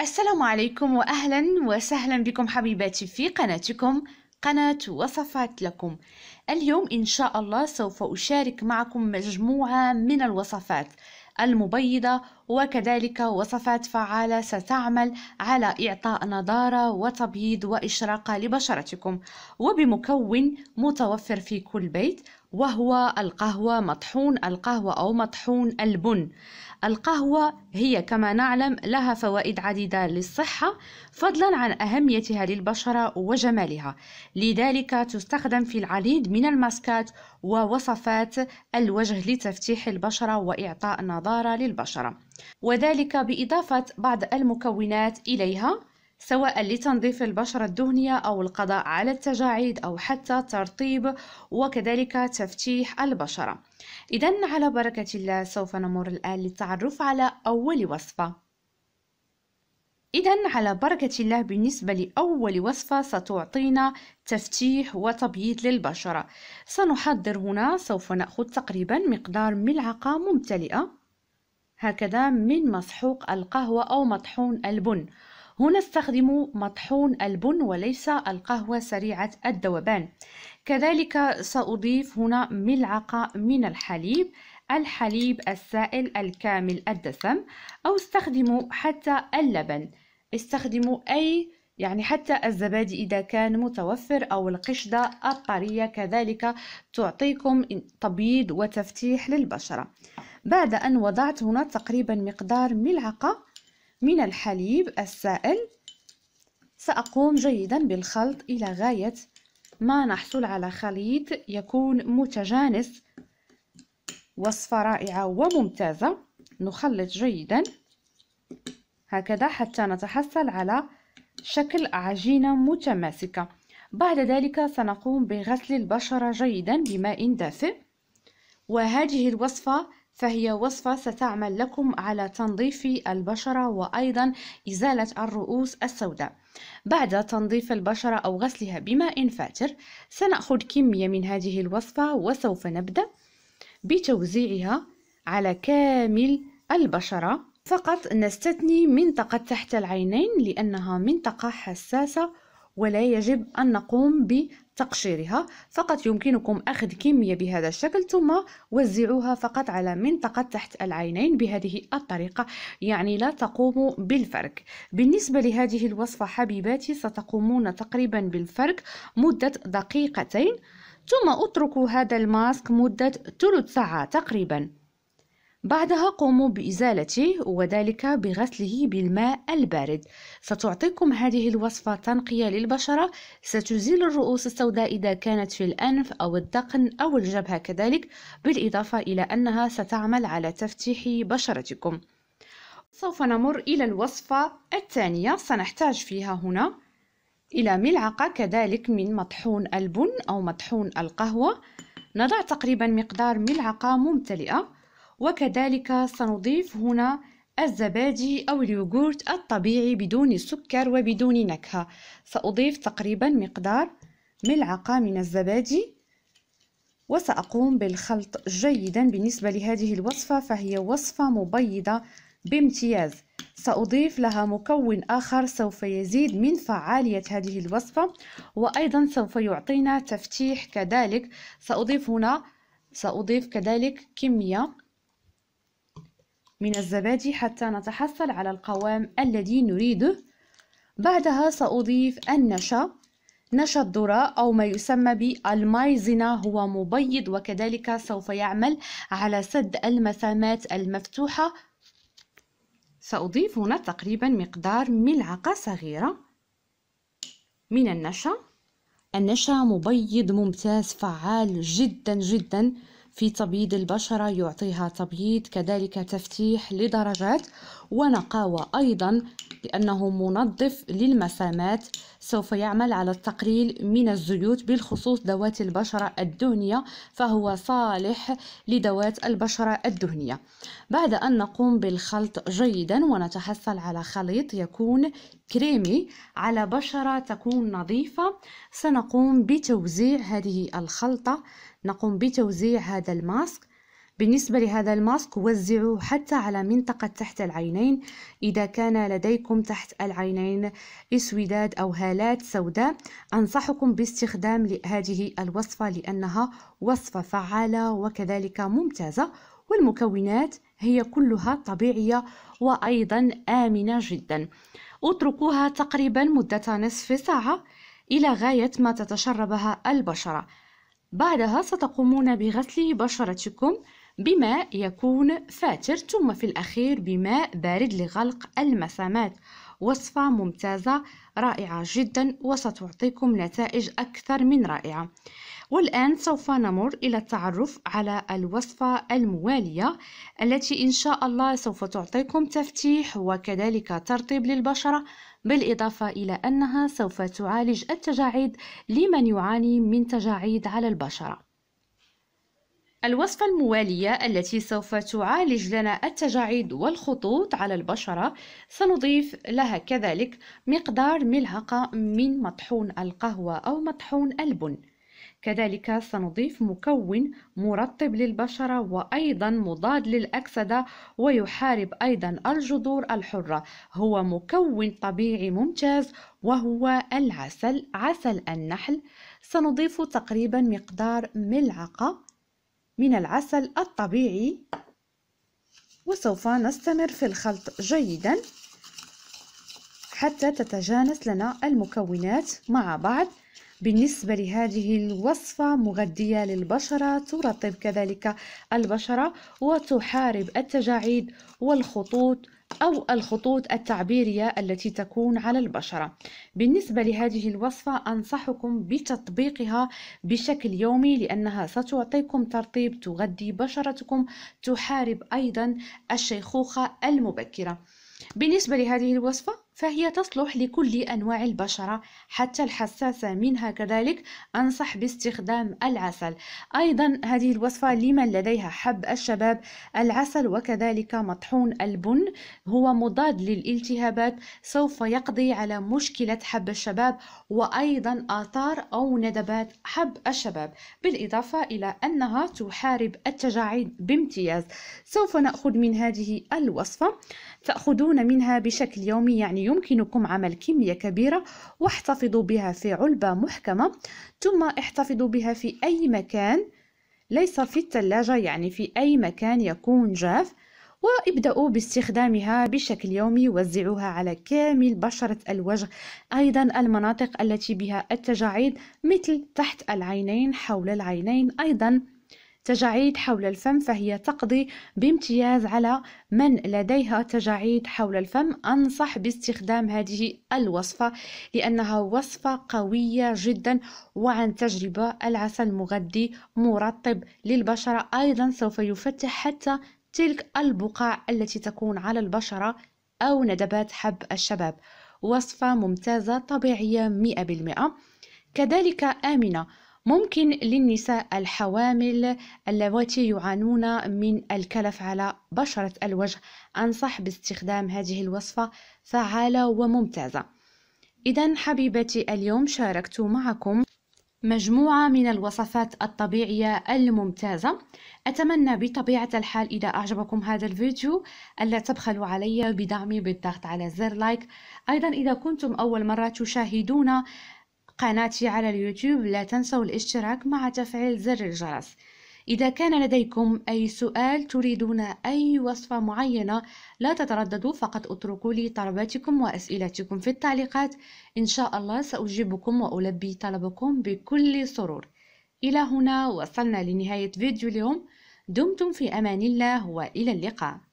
السلام عليكم وأهلا وسهلا بكم حبيباتي في قناتكم قناة وصفات لكم اليوم إن شاء الله سوف أشارك معكم مجموعة من الوصفات المبيضة وكذلك وصفات فعالة ستعمل على إعطاء نضارة وتبييض وإشراقة لبشرتكم وبمكون متوفر في كل بيت وهو القهوة مطحون القهوة أو مطحون البن القهوة هي كما نعلم لها فوائد عديدة للصحة فضلا عن أهميتها للبشرة وجمالها لذلك تستخدم في العديد من الماسكات ووصفات الوجه لتفتيح البشرة وإعطاء نضارة للبشرة وذلك بإضافة بعض المكونات إليها سواء لتنظيف البشرة الدهنية أو القضاء على التجاعيد أو حتى ترطيب وكذلك تفتيح البشرة إذا على بركة الله سوف نمر الآن للتعرف على أول وصفة إذا على بركة الله بالنسبة لأول وصفة ستعطينا تفتيح وتبييض للبشرة سنحضر هنا سوف نأخذ تقريبا مقدار ملعقة ممتلئة هكذا من مسحوق القهوة أو مطحون البن هنا استخدموا مطحون البن وليس القهوة سريعة الذوبان كذلك سأضيف هنا ملعقة من الحليب الحليب السائل الكامل الدسم أو استخدموا حتى اللبن استخدموا أي يعني حتى الزبادي إذا كان متوفر أو القشدة الطرية كذلك تعطيكم تبييض وتفتيح للبشرة بعد أن وضعت هنا تقريبا مقدار ملعقة من الحليب السائل سأقوم جيدا بالخلط إلى غاية ما نحصل على خليط يكون متجانس وصفة رائعة وممتازة نخلط جيدا هكذا حتى نتحصل على شكل عجينة متماسكة بعد ذلك سنقوم بغسل البشرة جيدا بماء دافئ وهذه الوصفة فهي وصفة ستعمل لكم على تنظيف البشرة وأيضا إزالة الرؤوس السوداء بعد تنظيف البشرة أو غسلها بماء فاتر سنأخذ كمية من هذه الوصفة وسوف نبدأ بتوزيعها على كامل البشرة فقط نستثني منطقة تحت العينين لأنها منطقة حساسة ولا يجب أن نقوم بتقشيرها فقط يمكنكم أخذ كمية بهذا الشكل ثم وزعوها فقط على منطقة تحت العينين بهذه الطريقة يعني لا تقوموا بالفرك بالنسبة لهذه الوصفة حبيباتي ستقومون تقريبا بالفرك مدة دقيقتين ثم اتركوا هذا الماسك مدة ثلث ساعة تقريبا بعدها قوموا بإزالته وذلك بغسله بالماء البارد ستعطيكم هذه الوصفة تنقية للبشرة ستزيل الرؤوس السوداء إذا كانت في الأنف أو الذقن أو الجبهة كذلك بالإضافة إلى أنها ستعمل على تفتيح بشرتكم سوف نمر إلى الوصفة الثانية سنحتاج فيها هنا إلى ملعقة كذلك من مطحون البن أو مطحون القهوة نضع تقريبا مقدار ملعقة ممتلئة وكذلك سنضيف هنا الزبادي أو اليوغورت الطبيعي بدون سكر وبدون نكهة سأضيف تقريبا مقدار ملعقة من الزبادي وسأقوم بالخلط جيدا بالنسبة لهذه الوصفة فهي وصفة مبيضة بامتياز سأضيف لها مكون آخر سوف يزيد من فعالية هذه الوصفة وأيضا سوف يعطينا تفتيح كذلك سأضيف هنا سأضيف كذلك كمية من الزبادي حتى نتحصل على القوام الذي نريده بعدها سأضيف النشا نشا الذرة أو ما يسمى بالمايزنا هو مبيض وكذلك سوف يعمل على سد المسامات المفتوحة سأضيف هنا تقريبا مقدار ملعقة صغيرة من النشا النشا مبيض ممتاز فعال جدا جدا في تبييض البشرة يعطيها تبييض كذلك تفتيح لدرجات ونقاوة أيضا لأنه منظف للمسامات سوف يعمل على التقليل من الزيوت بالخصوص ذوات البشرة الدهنية فهو صالح لذوات البشرة الدهنية بعد أن نقوم بالخلط جيدا ونتحصل على خليط يكون كريمي على بشرة تكون نظيفة سنقوم بتوزيع هذه الخلطة نقوم بتوزيع هذا الماسك بالنسبة لهذا الماسك وزعوه حتى على منطقة تحت العينين إذا كان لديكم تحت العينين إسوداد أو هالات سوداء أنصحكم باستخدام هذه الوصفة لأنها وصفة فعالة وكذلك ممتازة والمكونات هي كلها طبيعية وأيضا آمنة جدا اتركوها تقريبا مدة نصف ساعة إلى غاية ما تتشربها البشرة بعدها ستقومون بغسل بشرتكم بماء يكون فاتر ثم في الأخير بماء بارد لغلق المسامات وصفة ممتازة رائعة جدا وستعطيكم نتائج أكثر من رائعة والآن سوف نمر إلى التعرف على الوصفة الموالية التي إن شاء الله سوف تعطيكم تفتيح وكذلك ترطيب للبشرة بالإضافة إلى أنها سوف تعالج التجاعيد لمن يعاني من تجاعيد على البشرة الوصفة الموالية التي سوف تعالج لنا التجاعيد والخطوط على البشرة سنضيف لها كذلك مقدار ملعقة من مطحون القهوة أو مطحون البن كذلك سنضيف مكون مرطب للبشرة وأيضا مضاد للأكسدة ويحارب أيضا الجذور الحرة هو مكون طبيعي ممتاز وهو العسل عسل النحل سنضيف تقريبا مقدار ملعقة من العسل الطبيعي وسوف نستمر في الخلط جيداً حتى تتجانس لنا المكونات مع بعض بالنسبة لهذه الوصفة مغذية للبشرة ترطب كذلك البشرة وتحارب التجاعيد والخطوط أو الخطوط التعبيرية التي تكون على البشرة بالنسبة لهذه الوصفة أنصحكم بتطبيقها بشكل يومي لأنها ستعطيكم ترطيب تغذي بشرتكم تحارب أيضا الشيخوخة المبكرة بالنسبة لهذه الوصفة فهي تصلح لكل أنواع البشرة حتى الحساسة منها كذلك أنصح باستخدام العسل أيضا هذه الوصفة لمن لديها حب الشباب العسل وكذلك مطحون البن هو مضاد للالتهابات سوف يقضي على مشكلة حب الشباب وأيضا آثار أو ندبات حب الشباب بالإضافة إلى أنها تحارب التجاعيد بامتياز سوف نأخذ من هذه الوصفة تأخذون منها بشكل يومي يعني يمكنكم عمل كمية كبيرة واحتفظوا بها في علبة محكمة ثم احتفظوا بها في أي مكان ليس في الثلاجة يعني في أي مكان يكون جاف وابدأوا باستخدامها بشكل يومي وزعوها على كامل بشرة الوجه أيضا المناطق التي بها التجاعيد مثل تحت العينين حول العينين أيضا تجاعيد حول الفم فهي تقضي بامتياز على من لديها تجاعيد حول الفم أنصح باستخدام هذه الوصفة لأنها وصفة قوية جدا وعن تجربة العسل مغذي مرطب للبشرة أيضا سوف يفتح حتى تلك البقع التي تكون على البشرة أو ندبات حب الشباب وصفة ممتازة طبيعية 100% كذلك آمنة ممكن للنساء الحوامل اللواتي يعانون من الكلف على بشرة الوجه أنصح باستخدام هذه الوصفة فعالة وممتازة إذا حبيبتي اليوم شاركت معكم مجموعة من الوصفات الطبيعية الممتازة أتمنى بطبيعة الحال إذا أعجبكم هذا الفيديو ألا تبخلوا علي بدعمي بالضغط على زر لايك أيضا إذا كنتم أول مرة تشاهدون قناتي على اليوتيوب لا تنسوا الاشتراك مع تفعيل زر الجرس إذا كان لديكم أي سؤال تريدون أي وصفة معينة لا تترددوا فقط اتركوا لي طلباتكم وأسئلتكم في التعليقات إن شاء الله سأجيبكم وألبي طلبكم بكل سرور إلى هنا وصلنا لنهاية فيديو اليوم دمتم في أمان الله وإلى اللقاء